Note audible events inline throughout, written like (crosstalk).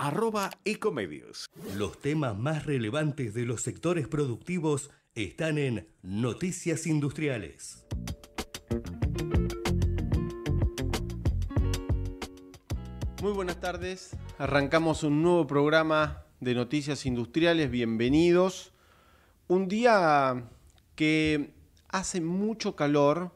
arroba ecomedios. Los temas más relevantes de los sectores productivos están en Noticias Industriales. Muy buenas tardes, arrancamos un nuevo programa de Noticias Industriales, bienvenidos. Un día que hace mucho calor,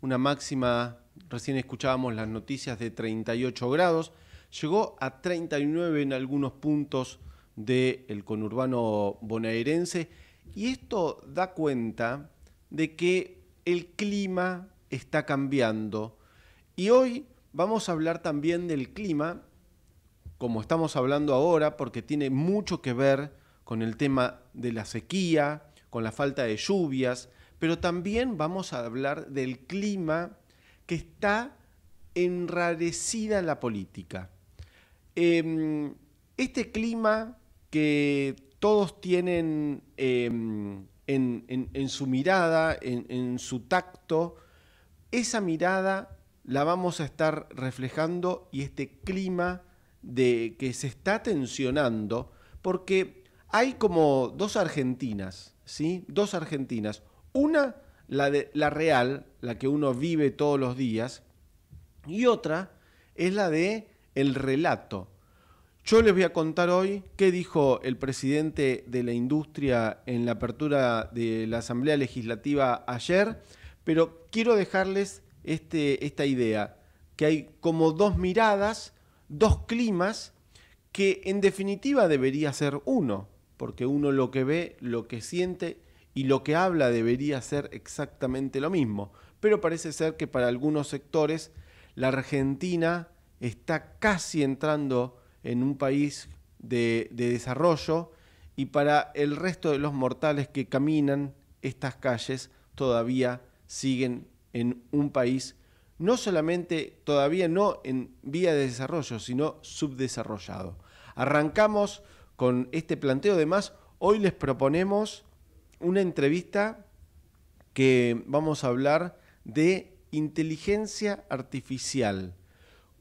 una máxima, recién escuchábamos las noticias de 38 grados, llegó a 39 en algunos puntos del conurbano bonaerense y esto da cuenta de que el clima está cambiando y hoy vamos a hablar también del clima como estamos hablando ahora porque tiene mucho que ver con el tema de la sequía, con la falta de lluvias, pero también vamos a hablar del clima que está enrarecida la política. Em, este clima que todos tienen em, en, su mirada, en, en su tacto, esa mirada la vamos a estar reflejando y este clima de que se está tensionando, porque hay como dos Argentinas, ¿sí? Dos Argentinas. Una, la, de, la real, la que uno vive todos los días, y otra es la de el relato, yo les voy a contar hoy qué dijo el presidente de la industria en la apertura de la Asamblea Legislativa ayer, pero quiero dejarles este, esta idea, que hay como dos miradas, dos climas, que en definitiva debería ser uno, porque uno lo que ve, lo que siente y lo que habla debería ser exactamente lo mismo. Pero parece ser que para algunos sectores la Argentina está casi entrando en un país de, desarrollo y para el resto de los mortales que caminan estas calles todavía siguen en un país no solamente todavía no en vía de desarrollo, sino subdesarrollado. Arrancamos con este planteo, además hoy les proponemos una entrevista que vamos a hablar de inteligencia artificial,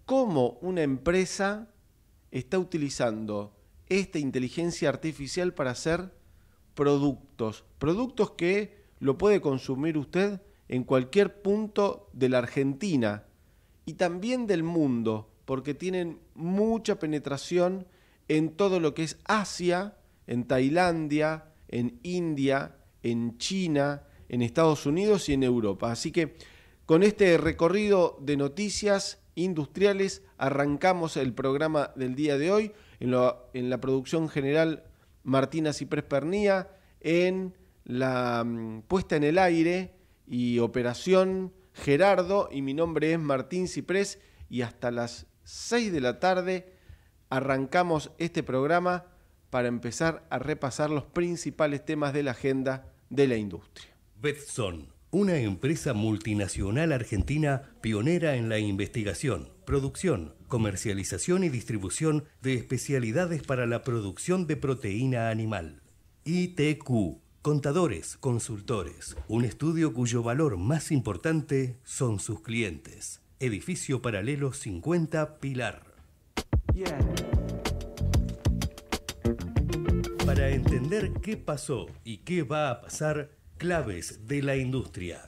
cómo una empresa está utilizando esta inteligencia artificial para hacer productos, productos que lo puede consumir usted en cualquier punto de la Argentina y también del mundo, porque tienen mucha penetración en todo lo que es Asia, en Tailandia, en India, en China, en Estados Unidos y en Europa. Así que con este recorrido de noticias industriales. Arrancamos el programa del día de hoy en, la producción general Martina Ciprés Pernía, en la mm, puesta en el aire y operación Gerardo y mi nombre es Martín Ciprés y hasta las 6 de la tarde arrancamos este programa para empezar a repasar los principales temas de la agenda de la industria. Bethson una empresa multinacional argentina pionera en la investigación, producción, comercialización y distribución de especialidades para la producción de proteína animal. ITQ, contadores, consultores, un estudio cuyo valor más importante son sus clientes. Edificio Paralelo 50 Pilar. Para entender qué pasó y qué va a pasar, claves de la industria.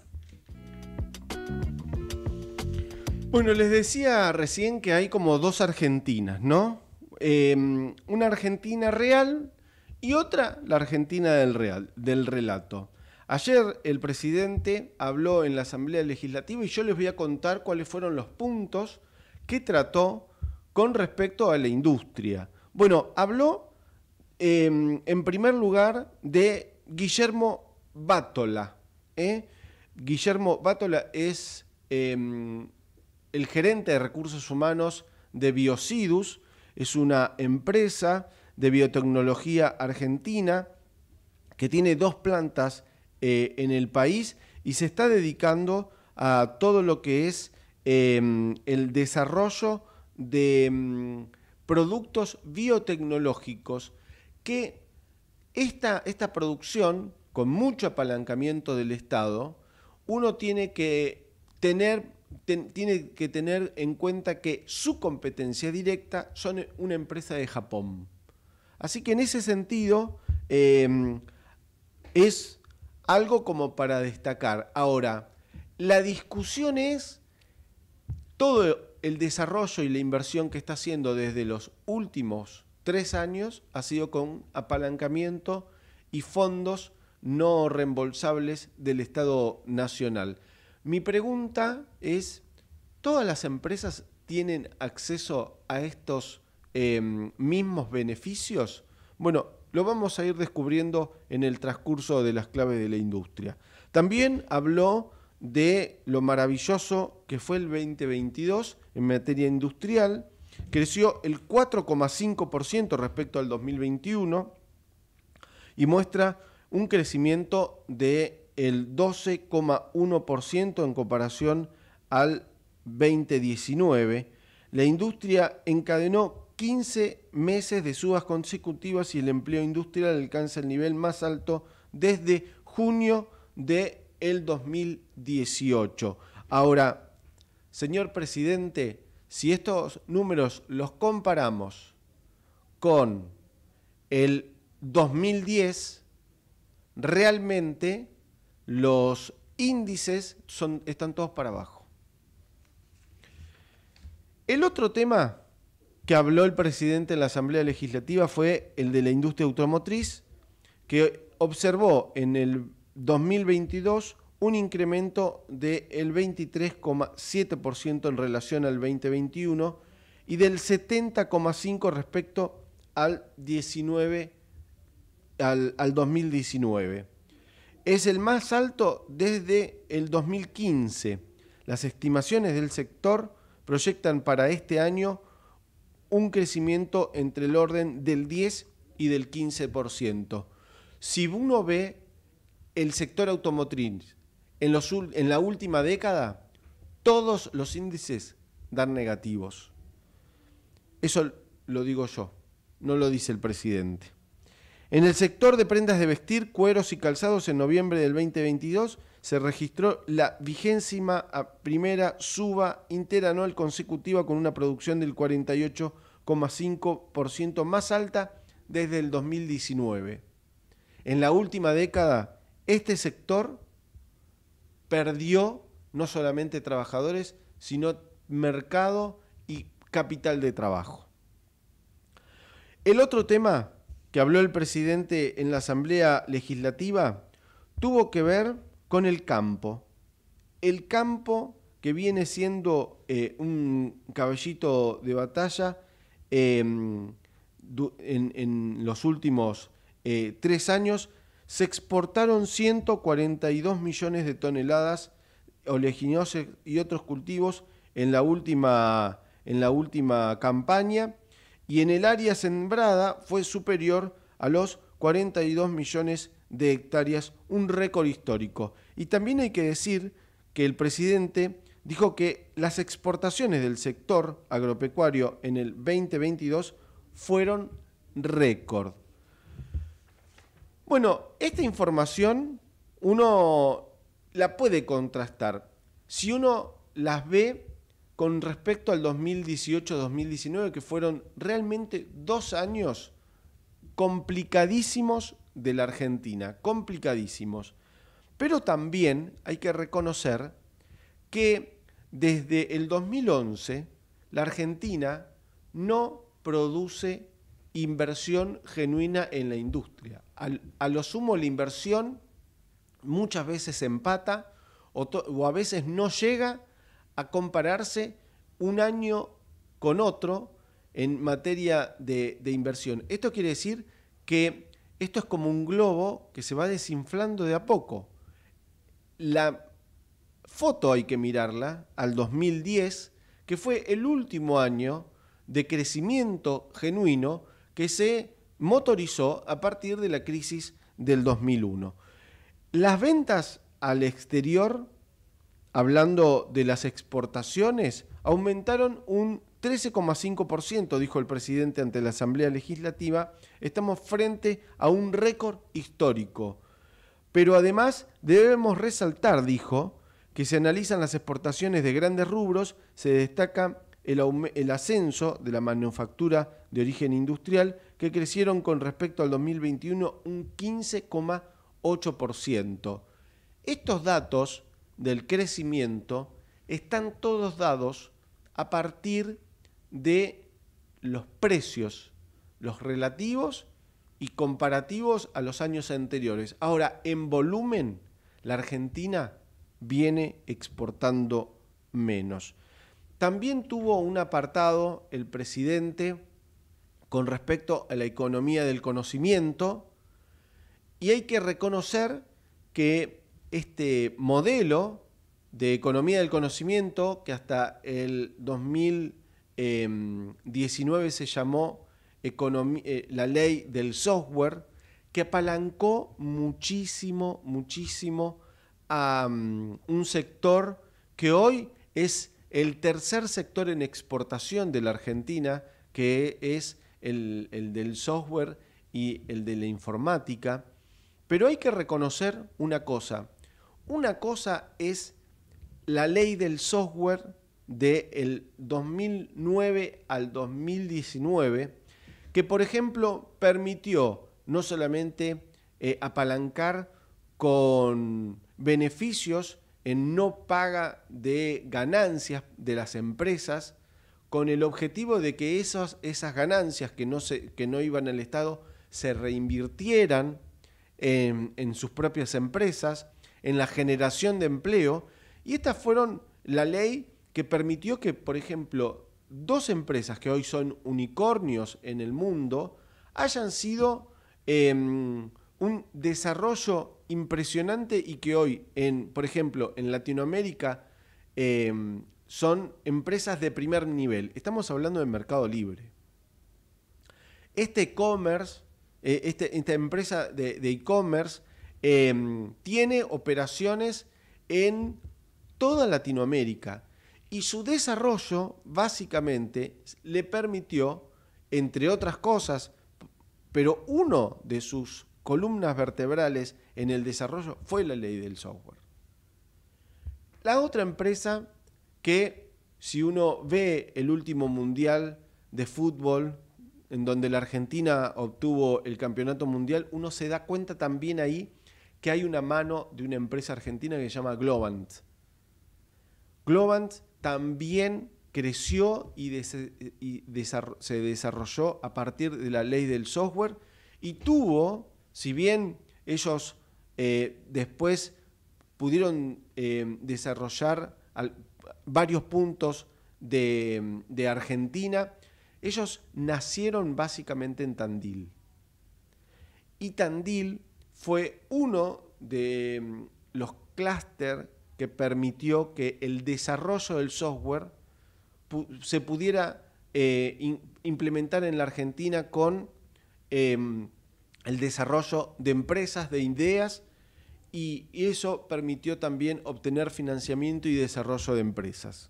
Bueno, les decía recién que hay como dos Argentinas, ¿no? Em, una Argentina real y otra la Argentina del, real, del relato. Ayer el presidente habló en la Asamblea Legislativa y yo les voy a contar cuáles fueron los puntos que trató con respecto a la industria. Bueno, habló em, en primer lugar de Guillermo Bátola. ¿eh? Guillermo Bátola es em, el gerente de recursos humanos de Biocidus, es una empresa de biotecnología argentina que tiene dos plantas eh, en el país y se está dedicando a todo lo que es em, el desarrollo de em, productos biotecnológicos que esta producción con mucho apalancamiento del Estado, uno tiene que tener, tiene que tener en cuenta que su competencia directa son una empresa de Japón. Así que en ese sentido em, es algo como para destacar. Ahora, la discusión es todo el desarrollo y la inversión que está haciendo desde los últimos tres años ha sido con apalancamiento y fondos no reembolsables del Estado Nacional. Mi pregunta es, ¿todas las empresas tienen acceso a estos em, mismos beneficios? Bueno, lo vamos a ir descubriendo en el transcurso de las claves de la industria. También habló de lo maravilloso que fue el 2022 en materia industrial. Creció el 4,5% respecto al 2021 y muestra un crecimiento del el 12,1% en comparación al 2019. La industria encadenó 15 meses de subas consecutivas y el empleo industrial alcanza el nivel más alto desde junio de 2018. Ahora, señor presidente, si estos números los comparamos con el 2010, realmente los índices están todos para abajo. El otro tema que habló el presidente en la Asamblea Legislativa fue el de la industria automotriz, que observó en el 2022 un incremento del 23,7% en relación al 2021 y del 70,5% respecto al 19 al, 2019. Es el más alto desde el 2015. Las estimaciones del sector proyectan para este año un crecimiento entre el orden del 10 y del 15%. Si uno ve el sector automotriz en, en la última década, todos los índices dan negativos. Eso lo digo yo, no lo dice el presidente. En el sector de prendas de vestir, cueros y calzados, en noviembre del 2022 se registró la vigésima ah, primera suba interanual consecutiva con una producción del 48,5% más alta desde el 2019. En la última década, este sector perdió no solamente trabajadores, sino mercado y capital de trabajo. El otro tema que habló el presidente en la Asamblea Legislativa tuvo que ver con el campo. El campo que viene siendo eh, un caballito de batalla em, en, los últimos eh, tres años, se exportaron 142 millones de toneladas oleaginosas y otros cultivos en la última, en la última campaña y en el área sembrada fue superior a los 42 millones de hectáreas, un récord histórico. Y también hay que decir que el presidente dijo que las exportaciones del sector agropecuario en el 2022 fueron récord. Bueno, esta información uno la puede contrastar. Si uno las ve con respecto al 2018-2019, que fueron realmente dos años complicadísimos de la Argentina, complicadísimos. Pero también hay que reconocer que desde el 2011 la Argentina no produce inversión genuina en la industria. a lo sumo la inversión muchas veces empata o a veces no llega a compararse un año con otro en materia de, inversión. Esto quiere decir que esto es como un globo que se va desinflando de a poco. La foto hay que mirarla al 2010, que fue el último año de crecimiento genuino que se motorizó a partir de la crisis del 2001. Las ventas al exterior hablando de las exportaciones, aumentaron un 13,5%, dijo el presidente ante la Asamblea Legislativa. Estamos frente a un récord histórico. Pero además debemos resaltar, dijo, que se analizan las exportaciones de grandes rubros, se destaca el, ascenso de la manufactura de origen industrial, que crecieron con respecto al 2021 un 15,8%. Estos datos del crecimiento están todos dados a partir de los precios, los relativos y comparativos a los años anteriores. Ahora, en volumen, la Argentina viene exportando menos. También tuvo un apartado el presidente con respecto a la economía del conocimiento y hay que reconocer que este modelo de economía del conocimiento que hasta el 2019 se llamó eh, la ley del software, que apalancó muchísimo, muchísimo a mm, un sector que hoy es el tercer sector en exportación de la Argentina, que es el, el del software y el de la informática. Pero hay que reconocer una cosa, una cosa es la ley del software del 2009 al 2019, que por ejemplo permitió no solamente eh, apalancar con beneficios en no paga de ganancias de las empresas, con el objetivo de que esas, ganancias que no, que no iban al Estado se reinvirtieran en sus propias empresas, en la generación de empleo. Y estas fueron la ley que permitió que, por ejemplo, dos empresas que hoy son unicornios en el mundo hayan sido em, un desarrollo impresionante y que hoy, en, por ejemplo, en Latinoamérica em, son empresas de primer nivel. Estamos hablando de Mercado Libre. Este e-commerce, eh, este, esta empresa de e-commerce e commerce Em, tiene operaciones en toda Latinoamérica y su desarrollo básicamente le permitió, entre otras cosas, pero uno de sus columnas vertebrales en el desarrollo fue la ley del software. La otra empresa que, si uno ve el último mundial de fútbol, en donde la Argentina obtuvo el campeonato mundial, uno se da cuenta también ahí que hay una mano de una empresa argentina que se llama Globant. Globant también creció y, se desarrolló a partir de la ley del software y tuvo, si bien ellos eh, después pudieron eh, desarrollar varios puntos de, de, Argentina, ellos nacieron básicamente en Tandil. Y Tandil fue uno de mm, los clústeres que permitió que el desarrollo del software se pudiera eh, implementar en la Argentina con em, el desarrollo de empresas, de ideas, y eso permitió también obtener financiamiento y desarrollo de empresas.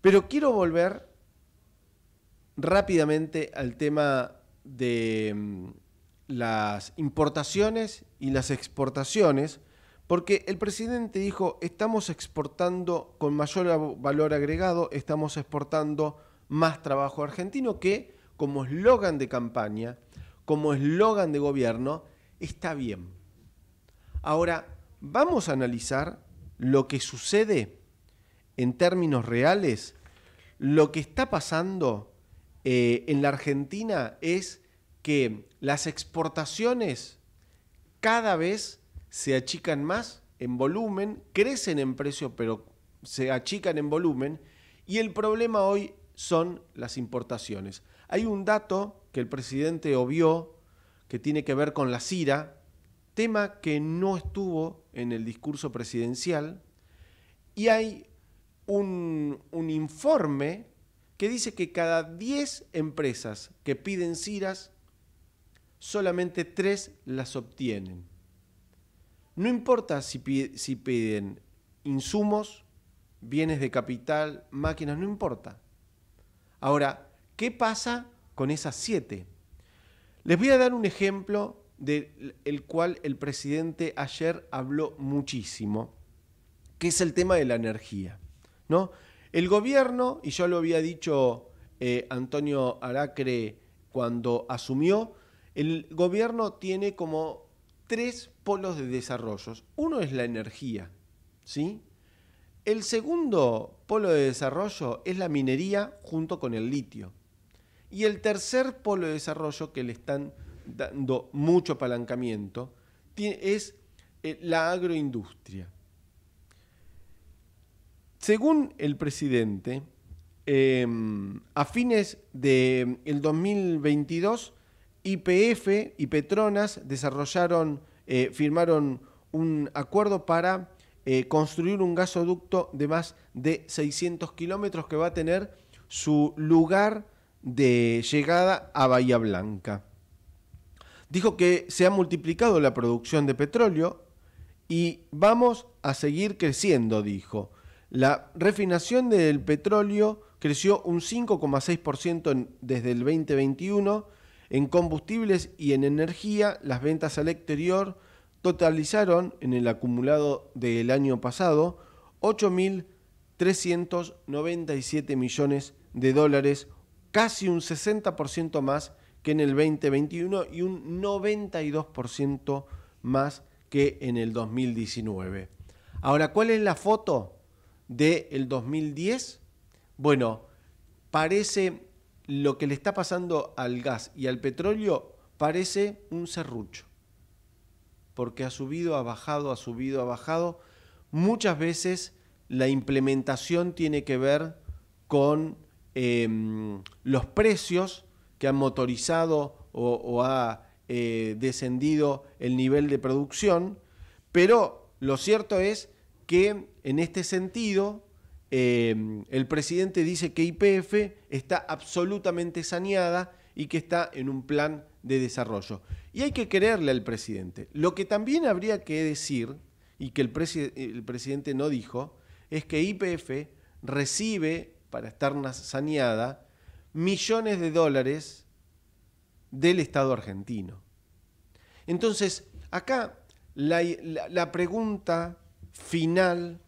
Pero quiero volver rápidamente al tema de mm, las importaciones y las exportaciones, porque el presidente dijo, estamos exportando con mayor valor agregado, estamos exportando más trabajo argentino que como eslogan de campaña, como eslogan de gobierno, está bien. Ahora, vamos a analizar lo que sucede en términos reales. Lo que está pasando eh, en la Argentina es que las exportaciones cada vez se achican más en volumen, crecen en precio, pero se achican en volumen. Y el problema hoy son las importaciones. Hay un dato que el presidente obvió que tiene que ver con la CIRA, tema que no estuvo en el discurso presidencial. Y hay un, informe que dice que cada 10 empresas que piden CIRAS, solamente tres las obtienen. No importa si, piden insumos, bienes de capital, máquinas, no importa. Ahora, ¿qué pasa con esas siete? Les voy a dar un ejemplo del cual el presidente ayer habló muchísimo, que es el tema de la energía. ¿no? El gobierno, y yo lo había dicho eh, Antonio Aracre cuando asumió, el gobierno tiene como tres polos de desarrollo. Uno es la energía, ¿sí? El segundo polo de desarrollo es la minería junto con el litio. Y el tercer polo de desarrollo que le están dando mucho apalancamiento es eh, la agroindustria. Según el presidente, em, a fines del em, 2022 IPF y Petronas desarrollaron, eh, firmaron un acuerdo para eh, construir un gasoducto de más de 600 kilómetros que va a tener su lugar de llegada a Bahía Blanca. Dijo que se ha multiplicado la producción de petróleo y vamos a seguir creciendo, dijo. La refinación del petróleo creció un 5,6% desde el 2021 en combustibles y en energía, las ventas al exterior totalizaron en el acumulado del año pasado 8.397 millones de dólares, casi un 60% más que en el 2021 y un 92% más que en el 2019. Ahora, ¿cuál es la foto del 2010? Bueno, parece lo que le está pasando al gas y al petróleo parece un serrucho, porque ha subido, ha bajado, ha subido, ha bajado. Muchas veces la implementación tiene que ver con em, los precios que han motorizado o, ha eh, descendido el nivel de producción, pero lo cierto es que en este sentido Em, el presidente dice que IPF está absolutamente saneada y que está en un plan de desarrollo. Y hay que creerle al presidente. Lo que también habría que decir, y que el, presidente no dijo, es que IPF recibe, para estar saneada, millones de dólares del Estado argentino. Entonces, acá la pregunta final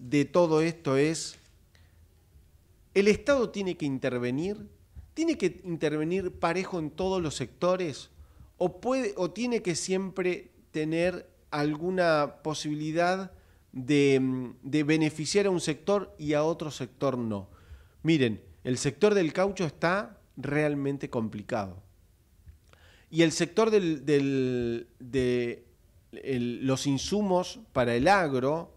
de todo esto es, el Estado tiene que intervenir, tiene que intervenir parejo en todos los sectores o, puede, o tiene que siempre tener alguna posibilidad de, mm, beneficiar a un sector y a otro sector no. Miren, el sector del caucho está realmente complicado. Y el sector de los insumos para el agro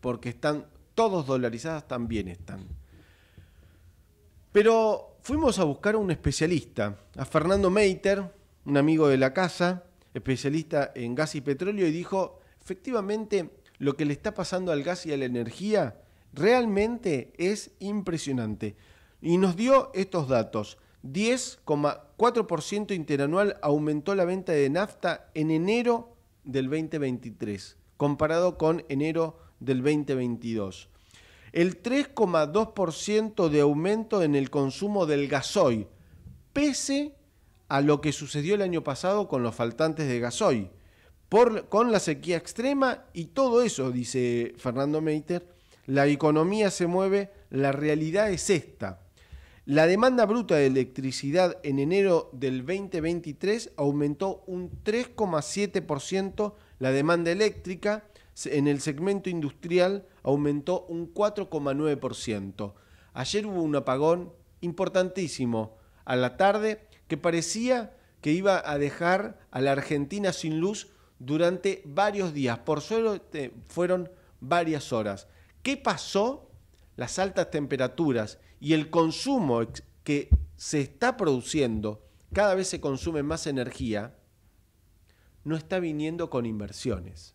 porque están todos dolarizadas, también están. Pero fuimos a buscar a un especialista, a Fernando Meiter, un amigo de la casa, especialista en gas y petróleo, y dijo, efectivamente, lo que le está pasando al gas y a la energía realmente es impresionante. Y nos dio estos datos. 10,4% interanual aumentó la venta de nafta en enero del 2023, comparado con enero del 2022. El 3,2% de aumento en el consumo del gasoil, pese a lo que sucedió el año pasado con los faltantes de gasoil, por, con la sequía extrema y todo eso, dice Fernando Meiter, la economía se mueve, la realidad es esta. La demanda bruta de electricidad en enero del 2023 aumentó un 3,7% la demanda eléctrica en el segmento industrial aumentó un 4,9%. Ayer hubo un apagón importantísimo a la tarde que parecía que iba a dejar a la Argentina sin luz durante varios días. Por suelo fueron varias horas. ¿Qué pasó? Las altas temperaturas y el consumo que se está produciendo, cada vez se consume más energía, no está viniendo con inversiones.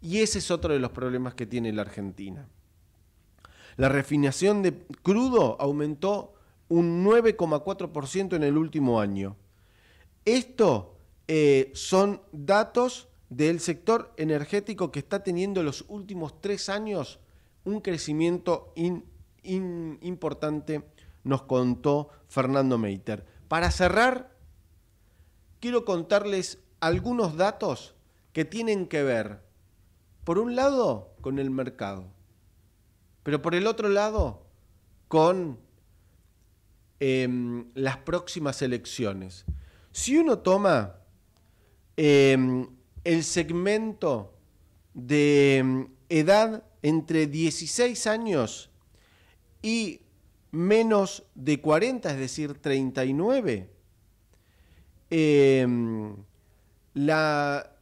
Y ese es otro de los problemas que tiene la Argentina. La refinación de crudo aumentó un 9,4% en el último año. Esto eh, son datos del sector energético que está teniendo los últimos tres años un crecimiento importante, nos contó Fernando Meiter. Para cerrar, quiero contarles algunos datos que tienen que ver por un lado, con el mercado, pero por el otro lado, con em, las próximas elecciones. Si uno toma em, el segmento de em, edad entre 16 años y menos de 40, es decir, 39, la,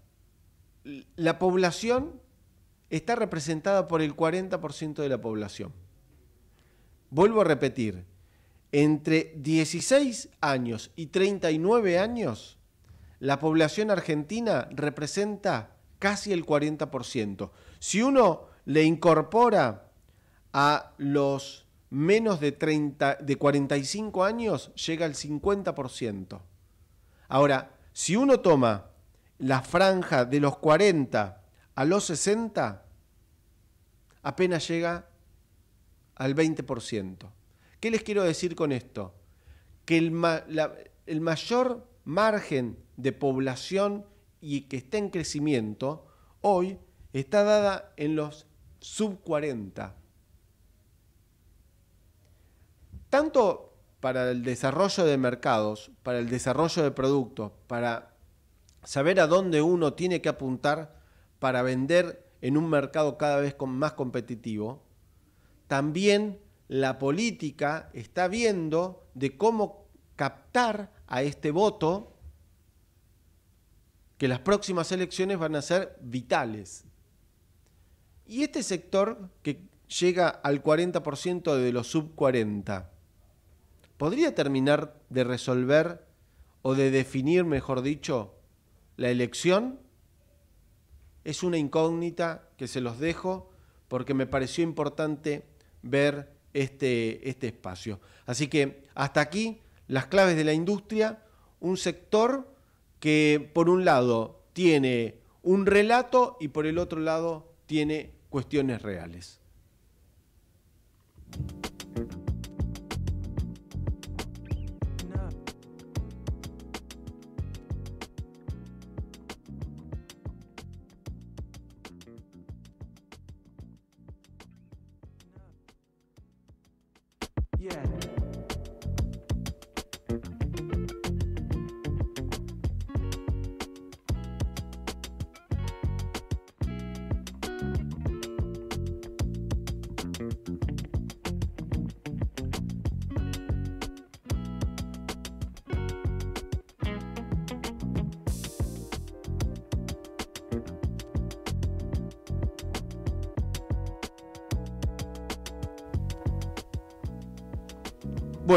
la población está representada por el 40% de la población. Vuelvo a repetir, entre 16 años y 39 años, la población argentina representa casi el 40%. Si uno le incorpora a los menos de, 30, de 45 años, llega al 50%. Ahora, si uno toma la franja de los 40 a los 60 apenas llega al 20%. ¿Qué les quiero decir con esto? Que el, mayor margen de población y que está en crecimiento hoy está dada en los sub 40. Tanto para el desarrollo de mercados, para el desarrollo de productos, para saber a dónde uno tiene que apuntar, para vender en un mercado cada vez más competitivo, también la política está viendo de cómo captar a este voto que las próximas elecciones van a ser vitales. Y este sector que llega al 40% de los sub 40, ¿podría terminar de resolver o de definir, mejor dicho, la elección? es una incógnita que se los dejo porque me pareció importante ver este, este espacio. Así que hasta aquí las claves de la industria, un sector que por un lado tiene un relato y por el otro lado tiene cuestiones reales.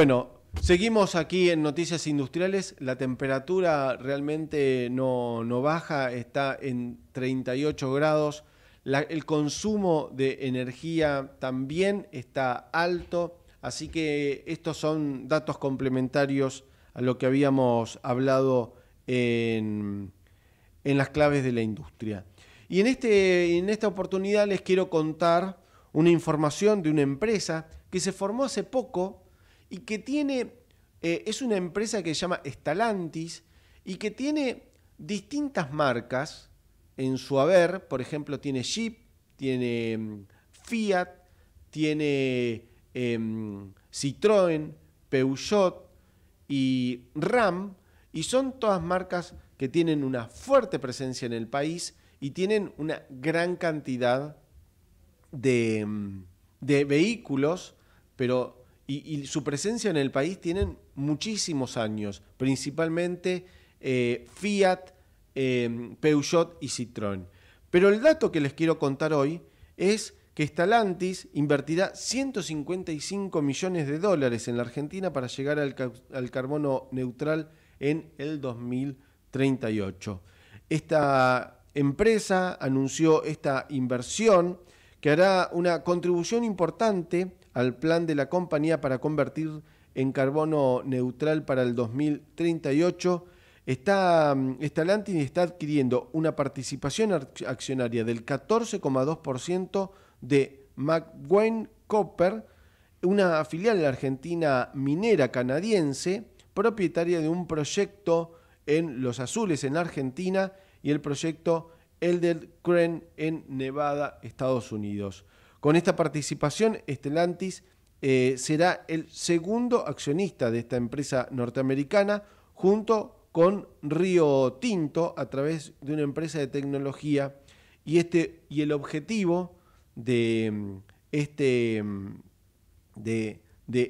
Bueno, seguimos aquí en Noticias Industriales. La temperatura realmente no, baja, está en 38 grados. el consumo de energía también está alto, así que estos son datos complementarios a lo que habíamos hablado en, las claves de la industria. Y en, este, en esta oportunidad les quiero contar una información de una empresa que se formó hace poco y que tiene, eh, es una empresa que se llama Stalantis y que tiene distintas marcas en su haber, por ejemplo, tiene Jeep, tiene mm, Fiat, tiene em, Citroën, Peugeot y Ram, y son todas marcas que tienen una fuerte presencia en el país y tienen una gran cantidad de, mm, de vehículos, pero y, su presencia en el país tienen muchísimos años, principalmente eh, Fiat, eh, Peugeot y Citroën. Pero el dato que les quiero contar hoy es que Stellantis invertirá 155 millones de dólares en la Argentina para llegar al carbono neutral en el 2038. Esta empresa anunció esta inversión que hará una contribución importante al plan de la compañía para convertir en carbono neutral para el 2038. Está, mm, y está adquiriendo una participación accionaria del 14,2% de McWayne Copper, una filial argentina minera canadiense, propietaria de un proyecto en Los Azules, en Argentina, y el proyecto Elder Cren en Nevada, Estados Unidos. Con esta participación, Estelantis eh, será el segundo accionista de esta empresa norteamericana junto con Río Tinto a través de una empresa de tecnología y, este, y el objetivo de, mm, este, mm, de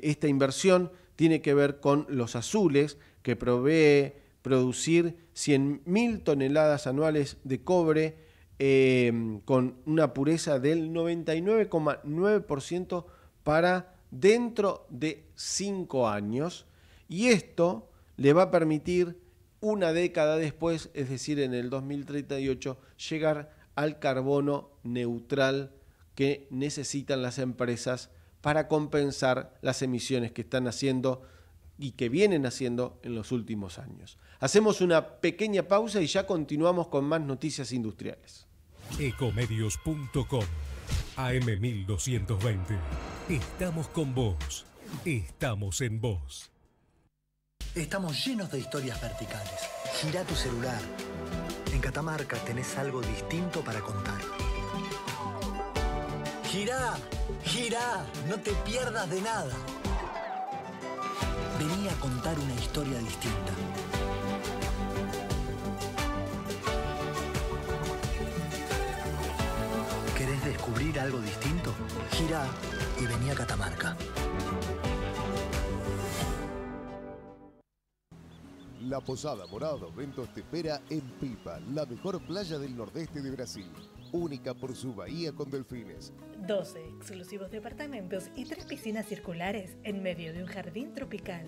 esta inversión tiene que ver con los azules que provee producir 100.000 toneladas anuales de cobre Em, con una pureza del 99,9% para dentro de 5 años. Y esto le va a permitir una década después, es decir, en el 2038, llegar al carbono neutral que necesitan las empresas para compensar las emisiones que están haciendo y que vienen haciendo en los últimos años. Hacemos una pequeña pausa y ya continuamos con más noticias industriales. Ecomedios.com AM1220. Estamos con vos. Estamos en vos. Estamos llenos de historias verticales. Gira tu celular. En Catamarca tenés algo distinto para contar. Gira, gira, no te pierdas de nada. Vení a contar una historia distinta. descubrir algo distinto? Gira y venía a Catamarca. La Posada Morado Ventos te espera en Pipa, la mejor playa del nordeste de Brasil, única por su bahía con delfines. 12 exclusivos departamentos y tres piscinas circulares en medio de un jardín tropical.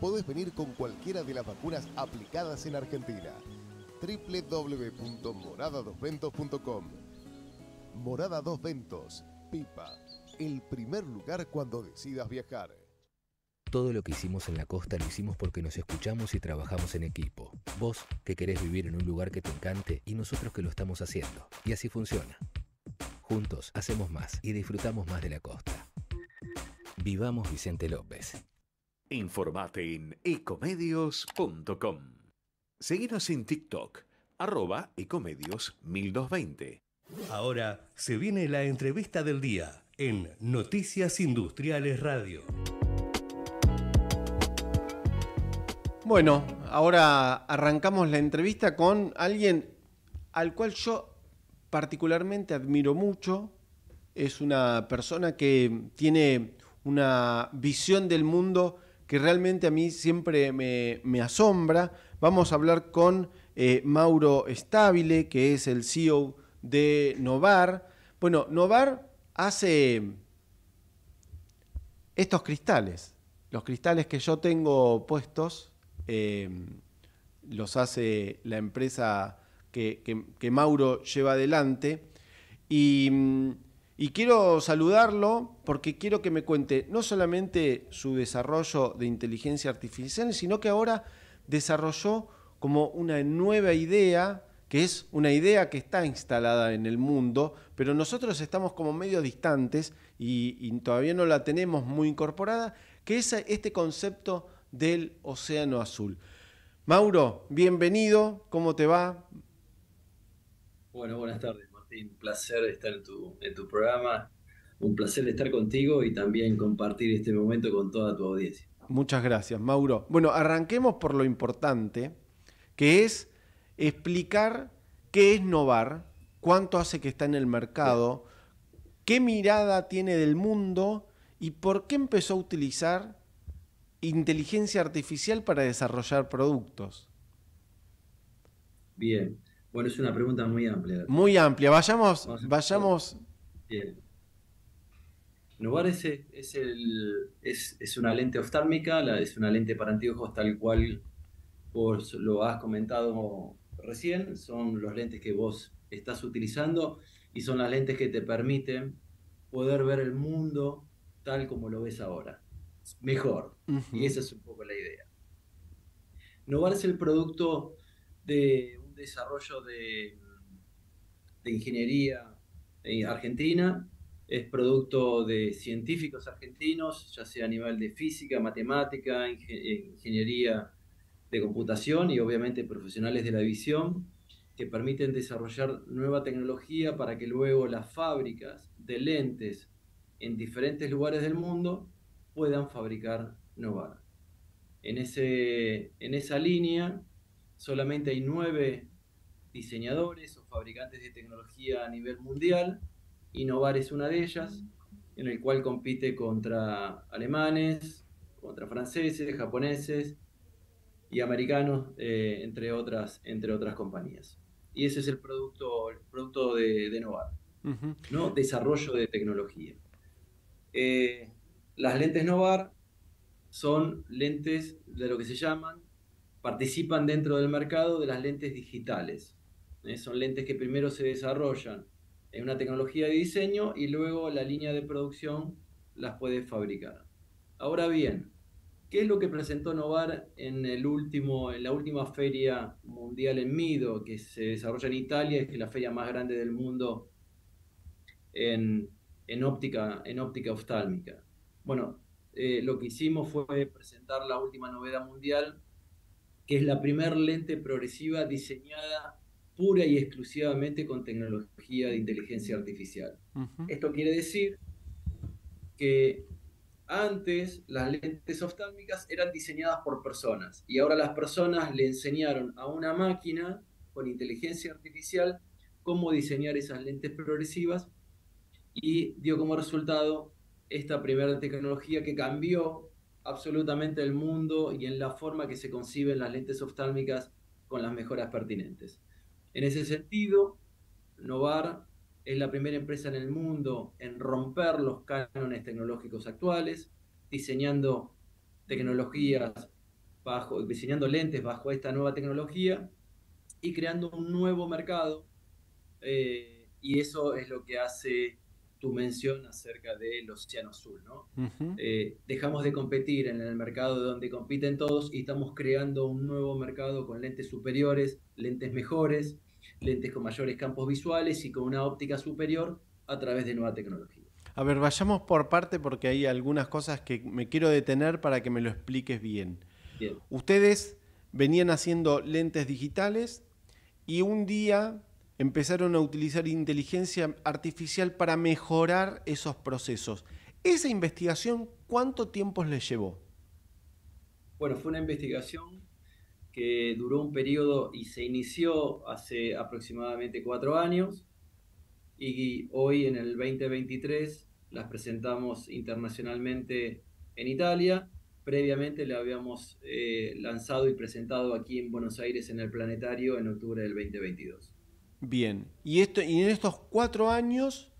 Podés venir con cualquiera de las vacunas aplicadas en Argentina. www.moradadosventos.com Morada Dos Ventos, Pipa, el primer lugar cuando decidas viajar. Todo lo que hicimos en la costa lo hicimos porque nos escuchamos y trabajamos en equipo. Vos, que querés vivir en un lugar que te encante, y nosotros que lo estamos haciendo. Y así funciona. Juntos hacemos más y disfrutamos más de la costa. Vivamos Vicente López. Informate en ecomedios.com. Seguinos en TikTok, arroba ecomedios 1220. Ahora se viene la entrevista del día en Noticias Industriales Radio. Bueno, ahora arrancamos la entrevista con alguien al cual yo particularmente admiro mucho. Es una persona que tiene una visión del mundo que realmente a mí siempre me, asombra. Vamos a hablar con eh, Mauro Estabile, que es el CEO de Novar. Bueno, Novar hace estos cristales. Los cristales que yo tengo puestos em, los hace la empresa que, Mauro lleva adelante. Mm, y quiero saludarlo porque quiero que me cuente no solamente su desarrollo de inteligencia artificial, sino que ahora desarrolló como una nueva idea que es una idea que está instalada en el mundo, pero nosotros estamos como medio distantes y, todavía no la tenemos muy incorporada, que es este concepto del océano azul. Mauro, bienvenido, ¿cómo te va? Bueno, buenas tardes Martín, un placer estar en tu programa, un placer estar contigo y también compartir este momento con toda tu audiencia. Muchas gracias, Mauro. Bueno, arranquemos por lo importante, que es explicar qué es Novar, cuánto hace que está en el mercado, qué mirada tiene del mundo y por qué empezó a utilizar inteligencia artificial para desarrollar productos. Bien, bueno, es una pregunta muy amplia. Muy amplia, vayamos, vayamos. Bien. Novar es, es, una lente oftálmica, es una lente para antiguos, tal cual vos lo has comentado recién son los lentes que vos estás utilizando y son las lentes que te permiten poder ver el mundo tal como lo ves ahora. Mejor. Y esa es un poco la idea. Novar es el producto de un desarrollo de, ingeniería en argentina, es producto de científicos argentinos, ya sea a nivel de física, matemática, ingeniería de computación y obviamente profesionales de la visión que permiten desarrollar nueva tecnología para que luego las fábricas de lentes en diferentes lugares del mundo puedan fabricar Novar. En, en esa línea solamente hay nueve diseñadores o fabricantes de tecnología a nivel mundial. y NOVAR es una de ellas, en el cual compite contra alemanes, contra franceses, japoneses, y americanos, eh, entre, otras, entre otras compañías. Y ese es el producto, producto de, Novar, ¿no? desarrollo de tecnología. Eh, las lentes Novar son lentes de lo que se llaman, participan dentro del mercado de las lentes digitales. ¿eh? Son lentes que primero se desarrollan en una tecnología de diseño y luego la línea de producción las puede fabricar. Ahora bien, ¿Qué es lo que presentó Novar en, el último, en la última feria mundial en Mido, que se desarrolla en Italia, es la feria más grande del mundo en, óptica, en óptica oftálmica? Bueno, eh, lo que hicimos fue presentar la última novedad mundial, que es la primer lente progresiva diseñada pura y exclusivamente con tecnología de inteligencia artificial. Esto quiere decir que antes las lentes oftálmicas eran diseñadas por personas y ahora las personas le enseñaron a una máquina con inteligencia artificial cómo diseñar esas lentes progresivas y dio como resultado esta primera tecnología que cambió absolutamente el mundo y en la forma que se conciben las lentes oftálmicas con las mejoras pertinentes. En ese sentido, Novar es la primera empresa en el mundo en romper los cánones tecnológicos actuales, diseñando tecnologías bajo, diseñando lentes bajo esta nueva tecnología y creando un nuevo mercado. Eh, y eso es lo que hace tu mención acerca del Océano Azul, ¿no? Eh, dejamos de competir en el mercado donde compiten todos y estamos creando un nuevo mercado con lentes superiores, lentes mejores, lentes con mayores campos visuales y con una óptica superior a través de nueva tecnología. A ver, vayamos por parte porque hay algunas cosas que me quiero detener para que me lo expliques bien. Ustedes venían haciendo lentes digitales y un día empezaron a utilizar inteligencia artificial para mejorar esos procesos. ¿Esa investigación cuánto tiempo les llevó? Bueno, fue una investigación que duró un periodo y se inició hace aproximadamente cuatro años y hoy en el 2023 las presentamos internacionalmente en Italia. Previamente le habíamos eh, lanzado y presentado aquí en Buenos Aires en el Planetario en octubre del 2022. Bien, y, esto, en estos cuatro años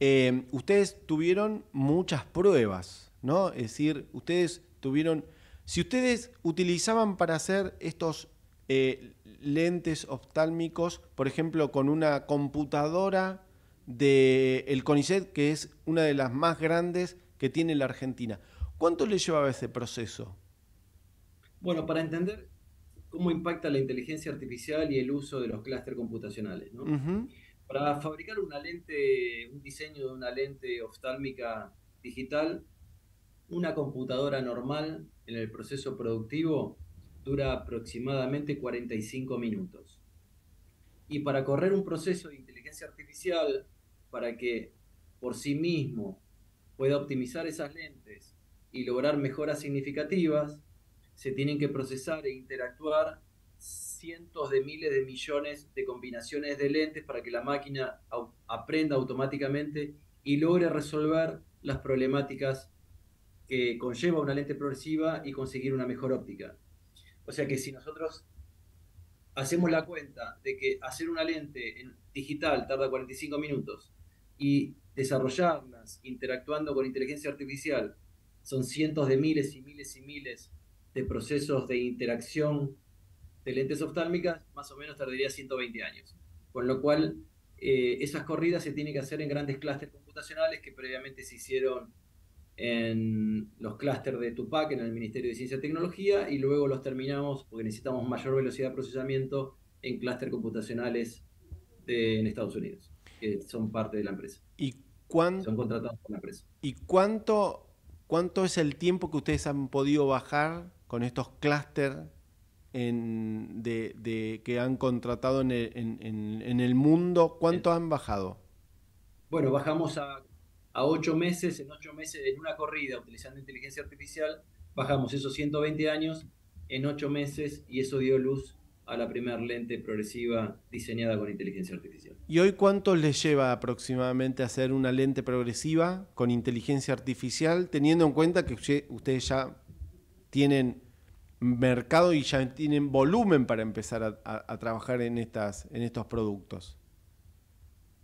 eh, ustedes tuvieron muchas pruebas, ¿no? Es decir, ustedes tuvieron si ustedes utilizaban para hacer estos eh, lentes oftálmicos, por ejemplo, con una computadora del el CONICET, que es una de las más grandes que tiene la Argentina. ¿Cuánto le llevaba ese proceso? Bueno, para entender cómo impacta la inteligencia artificial y el uso de los clústeres computacionales. Para fabricar una lente, un diseño de una lente oftálmica digital, una computadora normal en el proceso productivo dura aproximadamente 45 minutos. Y para correr un proceso de inteligencia artificial, para que por sí mismo pueda optimizar esas lentes y lograr mejoras significativas, se tienen que procesar e interactuar cientos de miles de millones de combinaciones de lentes para que la máquina aprenda automáticamente y logre resolver las problemáticas que conlleva una lente progresiva y conseguir una mejor óptica. O sea que si nosotros hacemos la cuenta de que hacer una lente digital tarda 45 minutos y desarrollarlas interactuando con inteligencia artificial son cientos de miles y miles y miles de procesos de interacción de lentes oftálmicas, más o menos tardaría 120 años. Con lo cual, eh, esas corridas se tienen que hacer en grandes clústeres computacionales que previamente se hicieron en los clústeres de Tupac en el Ministerio de Ciencia y Tecnología y luego los terminamos porque necesitamos mayor velocidad de procesamiento en clústeres computacionales en Estados Unidos, que son parte de la empresa. ¿Y cuánto, son contratados por la empresa. ¿Y cuánto, cuánto es el tiempo que ustedes han podido bajar con estos clústeres de, que han contratado en el mundo? ¿Cuánto han bajado? Bueno, bajamos a a ocho meses, en ocho meses, en una corrida utilizando inteligencia artificial, bajamos esos 120 años en ocho meses y eso dio luz a la primera lente progresiva diseñada con inteligencia artificial. ¿Y hoy cuánto les lleva aproximadamente a hacer una lente progresiva con inteligencia artificial, teniendo en cuenta que ustedes ya tienen mercado y ya tienen volumen para empezar a, a trabajar en, estas, en estos productos?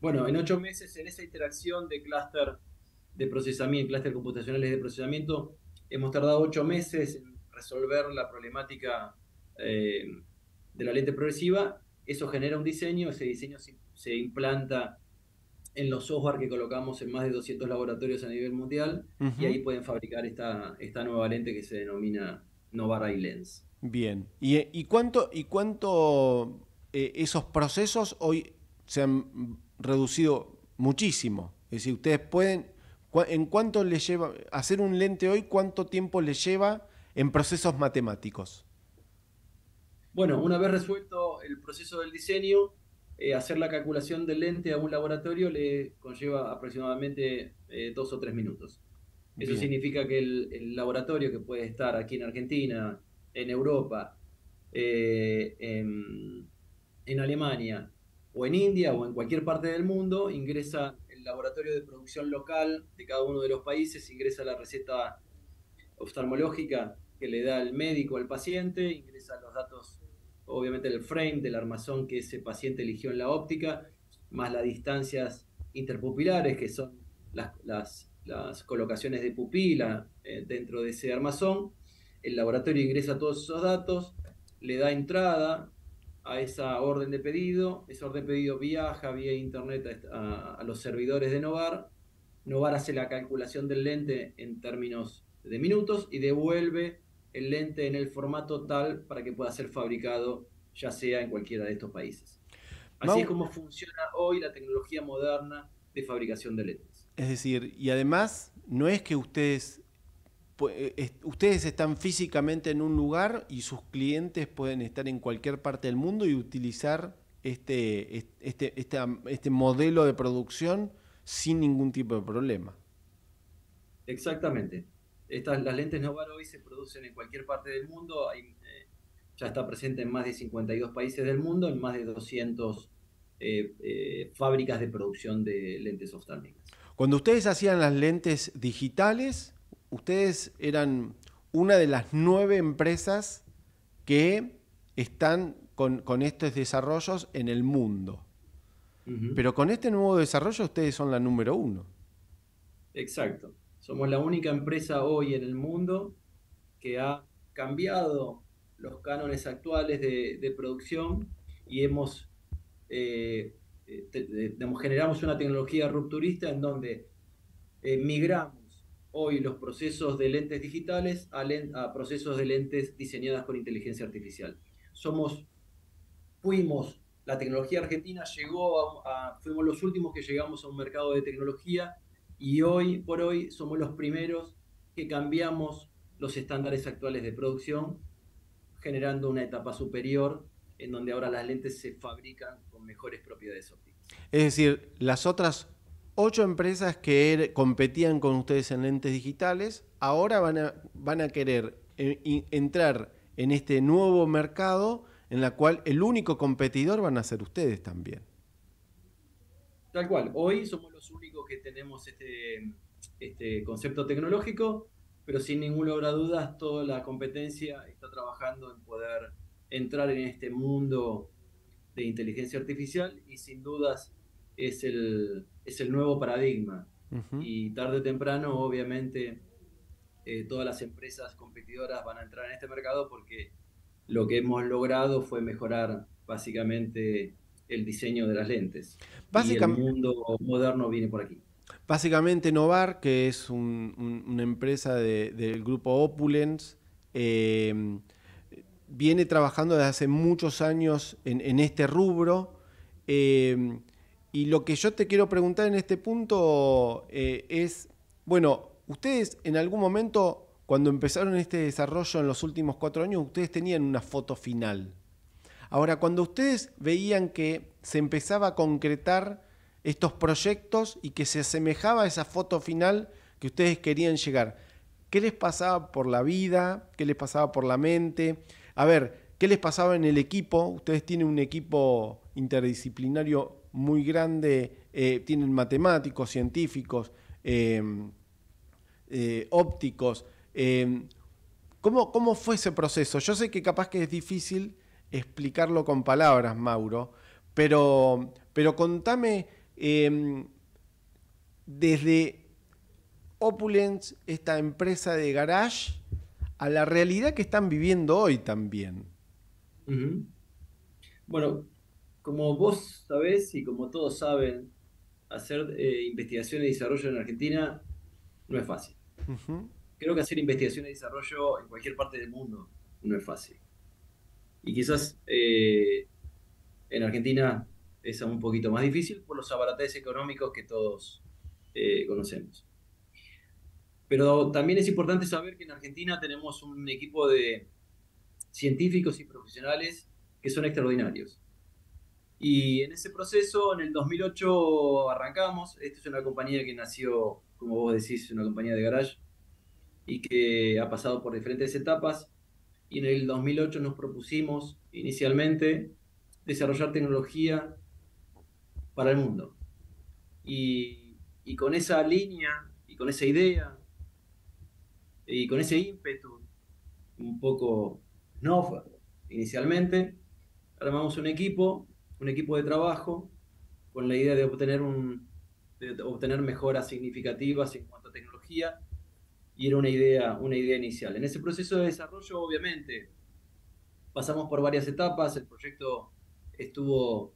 Bueno, en ocho meses, en esa interacción de clúster de procesamiento, clúster computacionales de procesamiento, hemos tardado ocho meses en resolver la problemática eh, de la lente progresiva. Eso genera un diseño, ese diseño se, implanta en los software que colocamos en más de 200 laboratorios a nivel mundial y ahí pueden fabricar esta, esta nueva lente que se denomina Novara Lens. Bien, ¿y, eh, y cuánto, y cuánto eh, esos procesos hoy se han reducido muchísimo. Es decir, ustedes pueden, ¿en cuánto les lleva, hacer un lente hoy, cuánto tiempo le lleva en procesos matemáticos? Bueno, una vez resuelto el proceso del diseño, eh, hacer la calculación del lente a un laboratorio le conlleva aproximadamente eh, dos o tres minutos. Eso significa que el, laboratorio que puede estar aquí en Argentina, en Europa, eh, en Alemania, o en India o en cualquier parte del mundo, ingresa el laboratorio de producción local de cada uno de los países, ingresa la receta oftalmológica que le da el médico al paciente, ingresa los datos, obviamente el frame del armazón que ese paciente eligió en la óptica, más las distancias interpupilares, que son las, colocaciones de pupila eh, dentro de ese armazón. El laboratorio ingresa todos esos datos, le da entrada, a esa orden de pedido, esa orden de pedido viaja vía internet a, los servidores de Novar, Novar hace la calculación del lente en términos de minutos y devuelve el lente en el formato tal para que pueda ser fabricado ya sea en cualquiera de estos países. Así es como funciona hoy la tecnología moderna de fabricación de lentes. Es decir, y además no es que ustedes eh, ustedes están físicamente en un lugar y sus clientes pueden estar en cualquier parte del mundo y utilizar este, este, este, modelo de producción sin ningún tipo de problema. Exactamente. Estas, las lentes Novar hoy se producen en cualquier parte del mundo. Eh, ya está presente en más de 52 países del mundo, en más de 200 eh, fábricas de producción de lentes oftálmicas. Cuando ustedes hacían las lentes digitales, ustedes eran una de las nueve empresas que están con, estos desarrollos en el mundo. Pero con este nuevo desarrollo ustedes son la número uno. Exacto. Somos la única empresa hoy en el mundo que ha cambiado los cánones actuales de, producción y hemos, eh, eh, eh, generamos una tecnología rupturista en donde migramos hoy los procesos de lentes digitales a, procesos de lentes diseñadas con inteligencia artificial. Somos, fuimos, la tecnología argentina llegó a, fuimos los últimos que llegamos a un mercado de tecnología y hoy por hoy somos los primeros que cambiamos los estándares actuales de producción, generando una etapa superior en donde ahora las lentes se fabrican con mejores propiedades ópticas. Es decir, las otras ocho empresas que er-, competían con ustedes en lentes digitales, ahora van a, van a querer eh, entrar en este nuevo mercado en la cual el único competidor van a ser ustedes también. Tal cual, hoy somos los únicos que tenemos este, este concepto tecnológico, pero sin ninguna duda dudas toda la competencia está trabajando en poder entrar en este mundo de inteligencia artificial y sin dudas es el, es el nuevo paradigma. Y tarde o temprano, obviamente, eh, todas las empresas competidoras van a entrar en este mercado porque lo que hemos logrado fue mejorar básicamente el diseño de las lentes. Básicamente, el mundo moderno viene por aquí. Básicamente Novar, que es una empresa del grupo Opulence, em, viene trabajando desde hace muchos años en, este rubro. Em, y lo que yo te quiero preguntar en este punto eh, es, bueno, ustedes en algún momento, cuando empezaron este desarrollo en los últimos cuatro años, ustedes tenían una foto final. Ahora, cuando ustedes veían que se empezaba a concretar estos proyectos y que se asemejaba a esa foto final que ustedes querían llegar, ¿qué les pasaba por la vida? ¿Qué les pasaba por la mente? A ver, ¿qué les pasaba en el equipo? Ustedes tienen un equipo interdisciplinario muy grande, eh, tienen matemáticos, científicos, em, eh, ópticos. Em, ¿Cómo, ¿Cómo fue ese proceso? Yo sé que capaz que es difícil explicarlo con palabras, Mauro, pero, pero contame em, desde Opulence, esta empresa de garage, a la realidad que están viviendo hoy también. Bueno, como vos sabés y como todos saben, hacer eh, investigación y desarrollo en Argentina no es fácil. Creo que hacer investigación y desarrollo en cualquier parte del mundo no es fácil. Y quizás eh, en Argentina es un poquito más difícil por los abarates económicos que todos eh, conocemos. Pero también es importante saber que en Argentina tenemos un equipo de científicos y profesionales que son extraordinarios. Y en ese proceso, en el 2008 arrancamos. Esta es una compañía que nació, como vos decís, una compañía de garage y que ha pasado por diferentes etapas. Y en el 2008 nos propusimos inicialmente desarrollar tecnología para el mundo. Y, y con esa línea y con esa idea y con ese ímpetu un poco no inicialmente, armamos un equipo un equipo de trabajo con la idea de obtener, un, obtener mejoras significativas en cuanto a tecnología y era una idea, una idea inicial. En ese proceso de desarrollo, obviamente, pasamos por varias etapas, el proyecto estuvo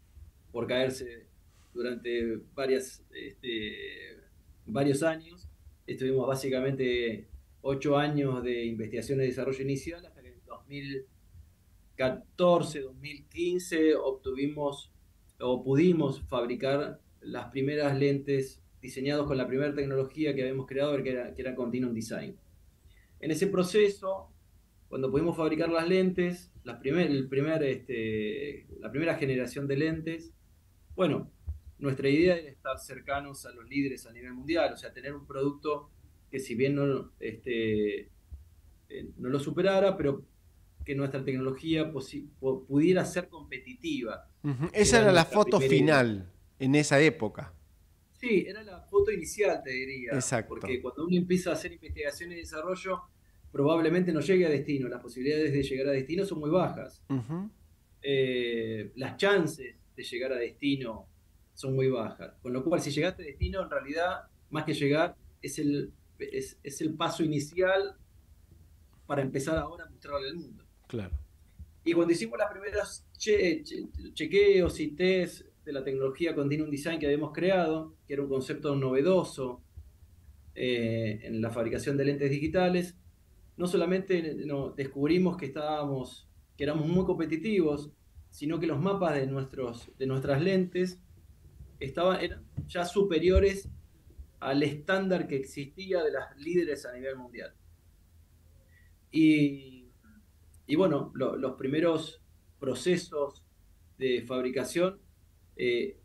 por caerse durante varias, este, varios años, estuvimos básicamente ocho años de investigación y desarrollo inicial hasta que en 2000 2014, 2015 obtuvimos o pudimos fabricar las primeras lentes diseñados con la primera tecnología que habíamos creado, que era, que era Continuum Design. En ese proceso, cuando pudimos fabricar las lentes, las primer, el primer, este, la primera generación de lentes, bueno, nuestra idea era estar cercanos a los líderes a nivel mundial, o sea, tener un producto que si bien no, este, eh, no lo superara, pero que nuestra tecnología pudiera ser competitiva. Esa era, la foto final en esa época. Sí, era la foto inicial, te diría. Exacto. Porque cuando uno empieza a hacer investigación y desarrollo, probablemente no llegue a destino. Las posibilidades de llegar a destino son muy bajas. Eh, las chances de llegar a destino son muy bajas. Con lo cual, si llegaste a destino, en realidad, más que llegar, es el, es, es el paso inicial para empezar ahora a mostrarle al mundo. Claro. Y cuando hicimos las primeras chequeos y test de la tecnología Continuum Design que habíamos creado, que era un concepto novedoso eh, en la fabricación de lentes digitales, no solamente no, descubrimos que estábamos, que éramos muy competitivos, sino que los mapas de, nuestros, de nuestras lentes estaban, eran ya superiores al estándar que existía de las líderes a nivel mundial. Y y bueno, los primeros procesos de fabricación, eh,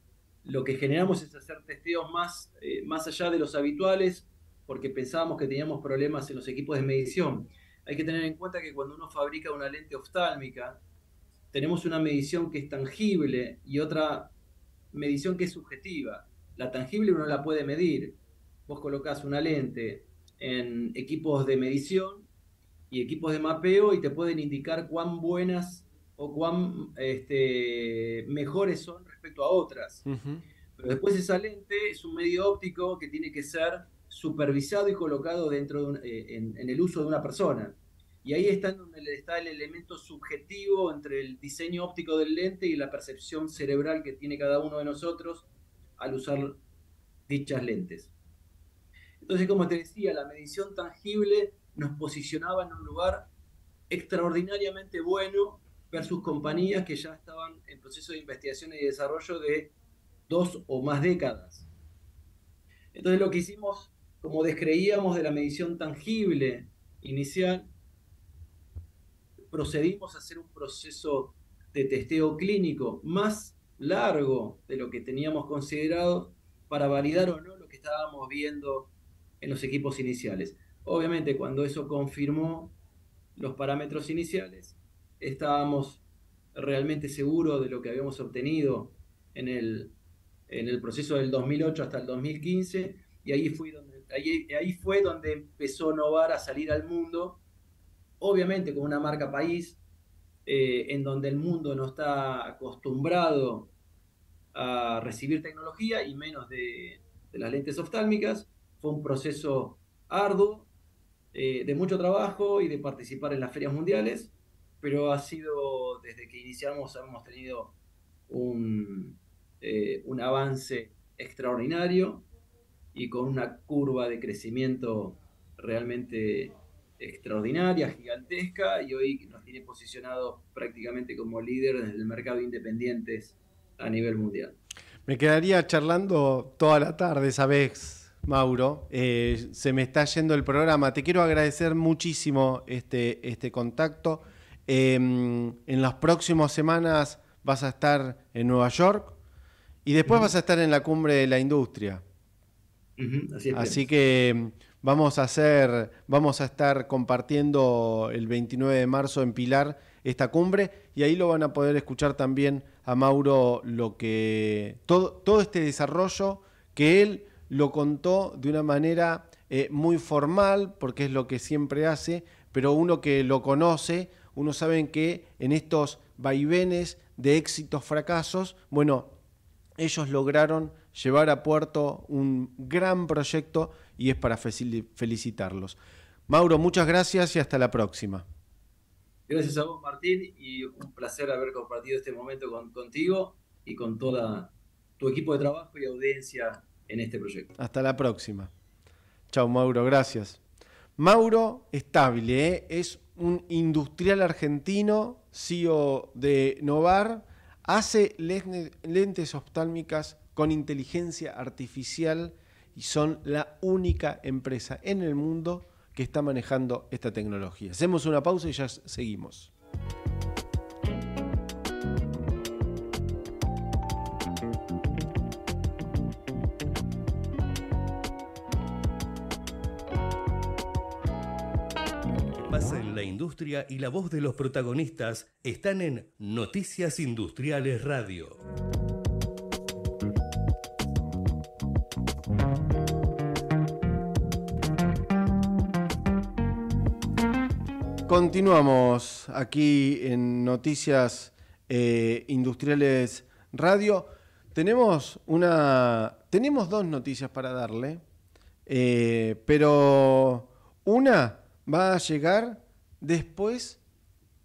lo que generamos es hacer testeos más, eh, más allá de los habituales, porque pensábamos que teníamos problemas en los equipos de medición. Hay que tener en cuenta que cuando uno fabrica una lente oftálmica, tenemos una medición que es tangible y otra medición que es subjetiva. La tangible uno la puede medir. Vos colocás una lente en equipos de medición y equipos de mapeo y te pueden indicar cuán buenas o cuán este, mejores son respecto a otras. Pero después esa lente es un medio óptico que tiene que ser supervisado y colocado dentro eh, en, en, el uso de una persona. Y ahí está, donde está el elemento subjetivo entre el diseño óptico del lente y la percepción cerebral que tiene cada uno de nosotros al usar dichas lentes. Entonces, como te decía, la medición tangible nos posicionaba en un lugar extraordinariamente bueno versus compañías que ya estaban en proceso de investigación y desarrollo de dos o más décadas. Entonces lo que hicimos, como descreíamos de la medición tangible inicial, procedimos a hacer un proceso de testeo clínico más largo de lo que teníamos considerado para validar o no lo que estábamos viendo en los equipos iniciales. Obviamente, cuando eso confirmó los parámetros iniciales, estábamos realmente seguros de lo que habíamos obtenido en el, proceso del 2008 hasta el 2015, y ahí fue donde, ahí, fue donde empezó Novar a salir al mundo, obviamente con una marca país, eh, en donde el mundo no está acostumbrado a recibir tecnología y menos de las lentes oftálmicas. Fue un proceso arduo, eh, de mucho trabajo y de participar en las ferias mundiales, pero ha sido, desde que iniciamos, hemos tenido eh, un, avance extraordinario y con una curva de crecimiento realmente extraordinaria, gigantesca, y hoy nos tiene posicionados prácticamente como líderes del mercado independientes a nivel mundial. Me quedaría charlando toda la tarde, sabes, Mauro, eh, se me está yendo el programa. Te quiero agradecer muchísimo este, este contacto. Em, en las próximas semanas vas a estar en Nueva York y después vas a estar en la cumbre de la industria. así, que em, vamos a hacer, vamos a estar compartiendo el 29 de marzo en Pilar esta cumbre y ahí lo van a poder escuchar también a Mauro lo que todo, todo este desarrollo que él lo contó de una manera eh, muy formal, porque es lo que siempre hace, pero uno que lo conoce, uno sabe que en estos vaivenes de éxitos, fracasos, bueno, ellos lograron llevar a puerto un gran proyecto y es para felicitarlos. Mauro, muchas gracias y hasta la próxima. Gracias a vos, Martín, y un placer haber compartido este momento contigo y con toda tu equipo de trabajo y audiencia en este proyecto. Hasta la próxima. Chao Mauro, gracias. Mauro Estable ¿eh? es un industrial argentino, CEO de Novar, hace lentes oftálmicas con inteligencia artificial y son la única empresa en el mundo que está manejando esta tecnología. Hacemos una pausa y ya seguimos. la industria y la voz de los protagonistas están en Noticias Industriales Radio. Continuamos aquí en Noticias eh, Industriales Radio. Tenemos una. Tenemos dos noticias para darle. Eh, pero una va a llegar después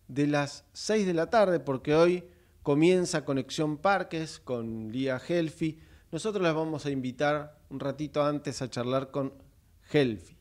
de las 6 de la tarde, porque hoy comienza Conexión Parques con Lía Helfi. Nosotros las vamos a invitar un ratito antes a charlar con Helfi,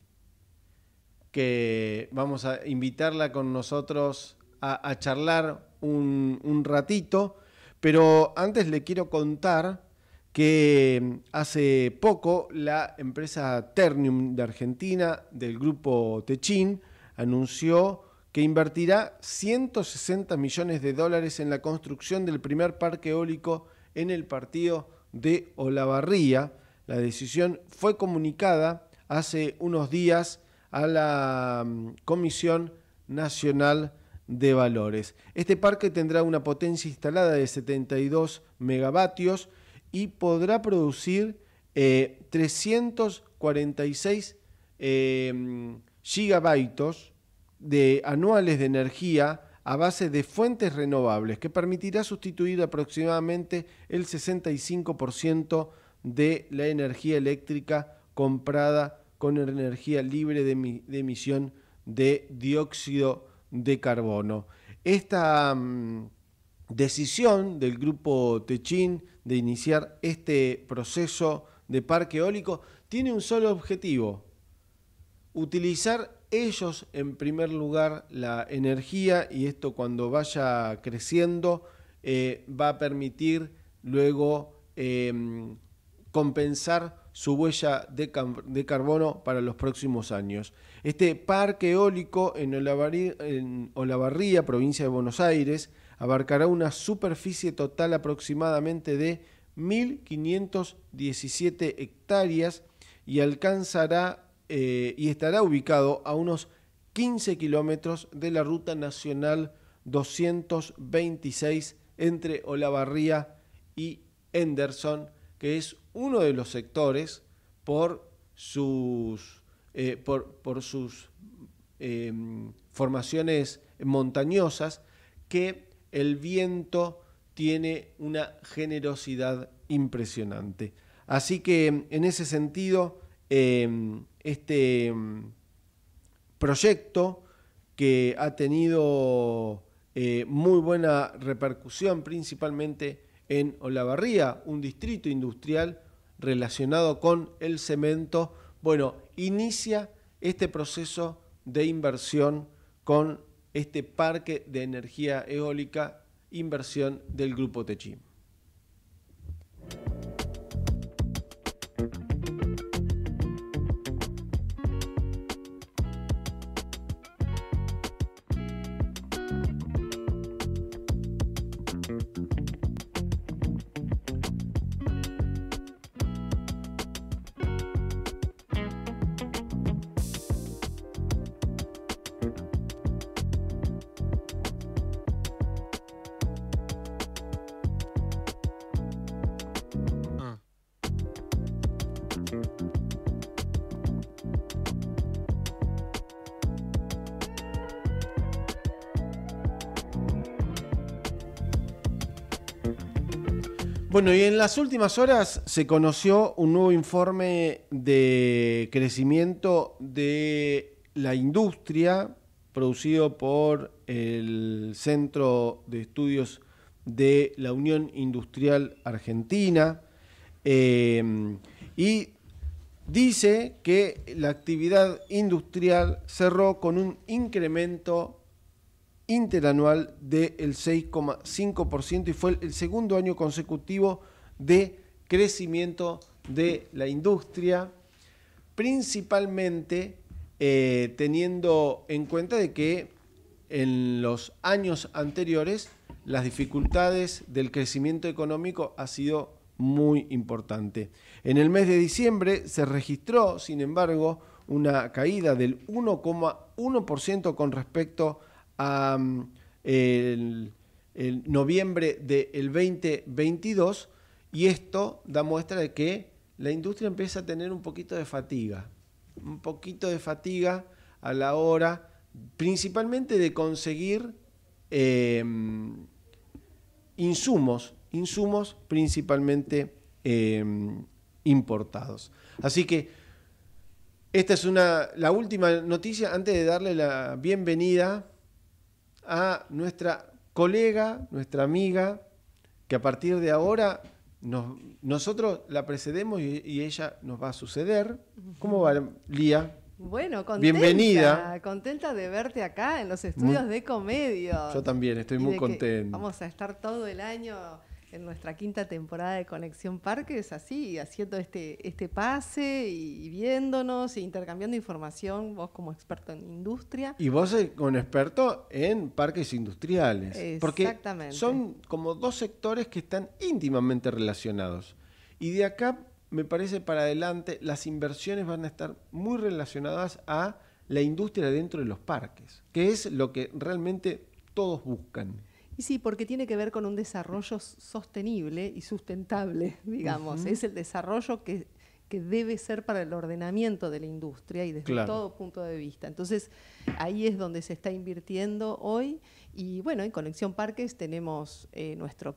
que vamos a invitarla con nosotros a, charlar un, un ratito, pero antes le quiero contar que mm, hace poco la empresa Ternium de Argentina del grupo Techin anunció que invertirá 160 millones de dólares en la construcción del primer parque eólico en el partido de Olavarría. La decisión fue comunicada hace unos días a la mm, Comisión Nacional de Valores. Este parque tendrá una potencia instalada de 72 megavatios y podrá producir 346 eh, eh mm, gigabytes de anuales de energía a base de fuentes renovables que permitirá sustituir aproximadamente el 65% de la energía eléctrica comprada con energía libre de, emisión de dióxido de carbono. Esta mm, decisión del grupo Techin de iniciar este proceso de parque eólico tiene un solo objetivo, utilizar ellos en primer lugar la energía y esto cuando vaya creciendo eh, va a permitir luego em, compensar su huella de, de, carbono para los próximos años. Este parque eólico en, en Olavarría, provincia de Buenos Aires, abarcará una superficie total aproximadamente de 1.517 hectáreas y alcanzará eh, y estará ubicado a unos 15 kilómetros de la ruta nacional 226 entre Olavarría y Henderson, que es uno de los sectores por sus, eh, por, sus em, formaciones montañosas que el viento tiene una generosidad impresionante. Así que en ese sentido, em, este mm, proyecto que ha tenido eh, muy buena repercusión, principalmente en Olavarría, un distrito industrial relacionado con el cemento. Bueno, inicia este proceso de inversión con este parque de energía eólica, inversión del Grupo Techim. Bueno, y en las últimas horas se conoció un nuevo informe de crecimiento de la industria producido por el Centro de Estudios de la Unión Industrial Argentina eh, y dice que la actividad industrial cerró con un incremento interanual del 6,5% y fue el segundo año consecutivo de crecimiento de la industria, principalmente eh, teniendo en cuenta de que en los años anteriores las dificultades del crecimiento económico ha sido muy importante. En el mes de diciembre se registró, sin embargo, una caída del 1,1% con respecto a mm, el, noviembre del 2022 y esto da muestra de que la industria empieza a tener un poquito de fatiga, un poquito de fatiga a la hora principalmente de conseguir em, insumos, insumos principalmente em, importados. Así que esta es una, la última noticia antes de darle la bienvenida a nuestra colega, nuestra amiga, que a partir de ahora nosotros la precedemos y, ella nos va a suceder. ¿Cómo va, Lía? Bueno, contenta. Bienvenida. Contenta de verte acá en los estudios de comedia. Yo también, estoy muy contenta. Vamos a estar todo el año en nuestra quinta temporada de Conexión Parques, así, haciendo este, este pase y, viéndonos e intercambiando información, vos como experto en industria. Y vos eh, como experto en parques industriales. Porque son como dos sectores que están íntimamente relacionados. Y de acá, me parece, para adelante, las inversiones van a estar muy relacionadas a la industria dentro de los parques, que es lo que realmente todos buscan. Y sí, porque tiene que ver con un desarrollo sostenible y sustentable, (laughs) digamos. Es el desarrollo que, que, debe ser para el ordenamiento de la industria y desde todo punto de vista. Entonces, ahí es donde se está invirtiendo hoy. Y bueno, en Conexión Parques tenemos eh, nuestro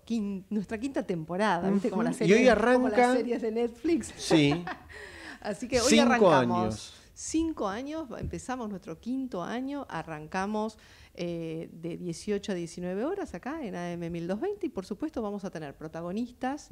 nuestra quinta temporada, Como, la serie, y hoy arranca, las series de Netflix. Sí. (laughs) Así que hoy Cinco arrancamos. Años. Cinco años, empezamos nuestro quinto año, arrancamos eh, de 18 a 19 horas acá en AM 1220 y por supuesto vamos a tener protagonistas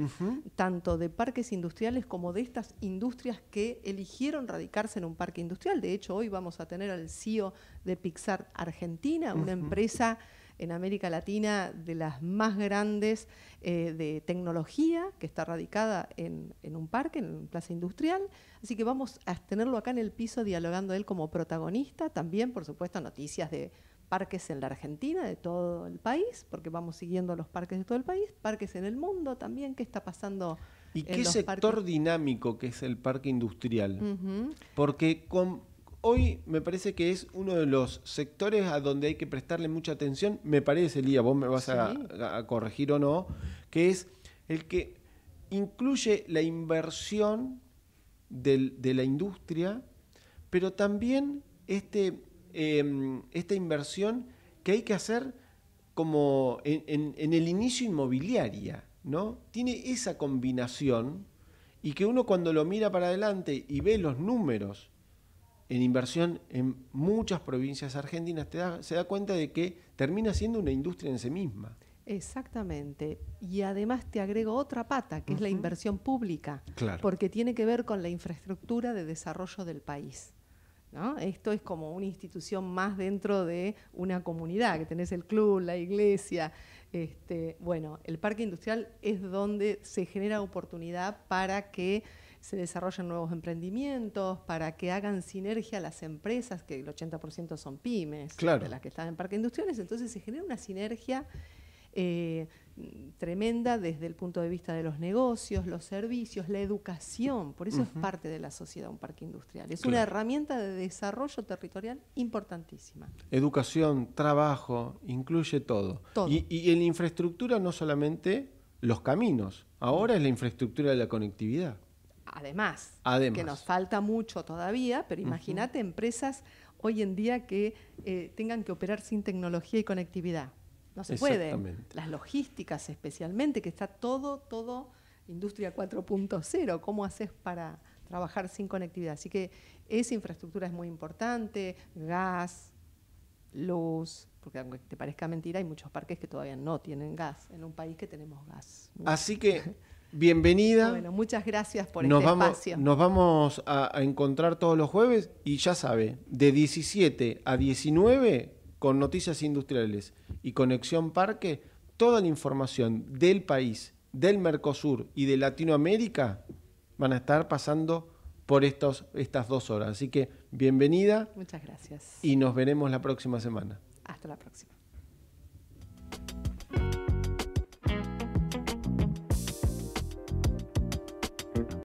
tanto de parques industriales como de estas industrias que eligieron radicarse en un parque industrial. De hecho, hoy vamos a tener al CEO de Pixar Argentina, una empresa en América Latina de las más grandes eh, de tecnología, que está radicada en, en un parque, en un plaza industrial. Así que vamos a tenerlo acá en el piso dialogando él como protagonista. También, por supuesto, noticias de parques en la Argentina, de todo el país, porque vamos siguiendo los parques de todo el país, parques en el mundo también, qué está pasando. ¿Y qué sector dinámico que es el parque industrial? Porque hoy me parece que es uno de los sectores a donde hay que prestarle mucha atención, me parece, Lía, vos me vas a, corregir o no, que es el que incluye la inversión de la industria, pero también este Em, esta inversión que hay que hacer como en, el inicio inmobiliaria, ¿no? Tiene esa combinación y que uno cuando lo mira para adelante y ve los números en inversión en muchas provincias argentinas, te da, se da cuenta de que termina siendo una industria en sí misma. Exactamente. Y además te agrego otra pata, que es la inversión pública, porque tiene que ver con la infraestructura de desarrollo del país. Esto es como una institución más dentro de una comunidad, que tenés el club, la iglesia. Este, bueno, el parque industrial es donde se genera oportunidad para que se desarrollen nuevos emprendimientos, para que hagan sinergia las empresas, que el 80% son pymes, de las que están en parque industriales, entonces se genera una sinergia. Eh, tremenda desde el punto de vista de los negocios, los servicios, la educación. Por eso es parte de la sociedad un parque industrial. Es una herramienta de desarrollo territorial importantísima. Educación, trabajo, incluye todo. Y, en la infraestructura no solamente los caminos, ahora es la infraestructura de la conectividad. Además, que nos falta mucho todavía, pero imagínate empresas hoy en día que eh, tengan que operar sin tecnología y conectividad no se puede. Las logísticas especialmente, que está todo, todo industria 4.0. ¿Cómo haces para trabajar sin conectividad? Así que esa infraestructura es muy importante, gas, luz, porque aunque te parezca mentira, hay muchos parques que todavía no tienen gas, en un país que tenemos gas. Así que, (laughs) bienvenida. bueno, muchas gracias por nos este espacio. Nos vamos a, a encontrar todos los jueves y ya sabe, de 17 a 19 con Noticias Industriales y Conexión Parque, toda la información del país, del Mercosur y de Latinoamérica van a estar pasando por estos, estas dos horas. Así que bienvenida. Muchas gracias. Y nos veremos la próxima semana. Hasta la próxima.